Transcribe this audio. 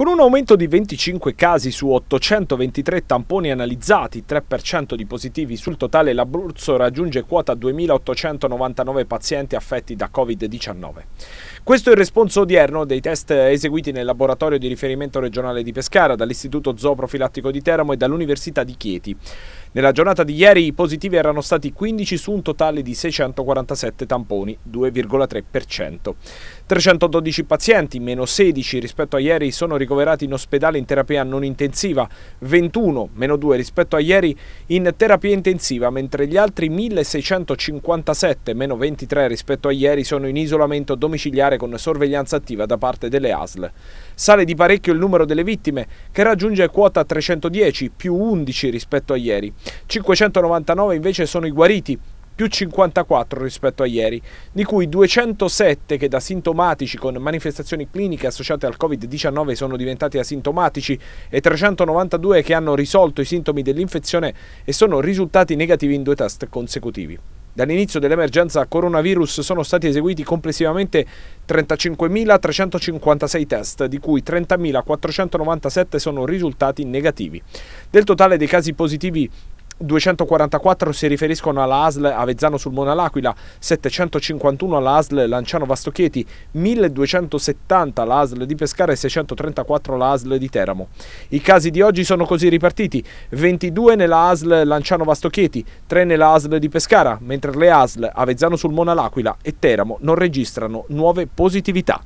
Con un aumento di 25 casi su 823 tamponi analizzati, 3% di positivi sul totale, l'Abruzzo raggiunge quota 2.899 pazienti affetti da Covid-19. Questo è il responso odierno dei test eseguiti nel laboratorio di riferimento regionale di Pescara, dall'Istituto Zooprofilattico di Teramo e dall'Università di Chieti. Nella giornata di ieri i positivi erano stati 15 su un totale di 647 tamponi, 2,3%. 312 pazienti, meno 16 rispetto a ieri, sono ricoverati in ospedale in terapia non intensiva, 21, meno 2 rispetto a ieri, in terapia intensiva, mentre gli altri 1657, meno 23 rispetto a ieri, sono in isolamento domiciliare con sorveglianza attiva da parte delle ASL. Sale di parecchio il numero delle vittime, che raggiunge quota 310, più 11 rispetto a ieri. 599 invece sono i guariti, più 54 rispetto a ieri, di cui 207 che da sintomatici con manifestazioni cliniche associate al Covid-19 sono diventati asintomatici e 392 che hanno risolto i sintomi dell'infezione e sono risultati negativi in due test consecutivi. Dall'inizio dell'emergenza coronavirus sono stati eseguiti complessivamente 35.356 test, di cui 30.497 sono risultati negativi. Del totale dei casi positivi 244 si riferiscono alla ASL Avezzano sul Mona L'Aquila, 751 alla ASL Lanciano Vastochieti, 1270 alla ASL di Pescara e 634 alla ASL di Teramo. I casi di oggi sono così ripartiti, 22 nella ASL Lanciano Vastochieti, 3 nella ASL di Pescara, mentre le ASL Avezzano sul Mona L'Aquila e Teramo non registrano nuove positività.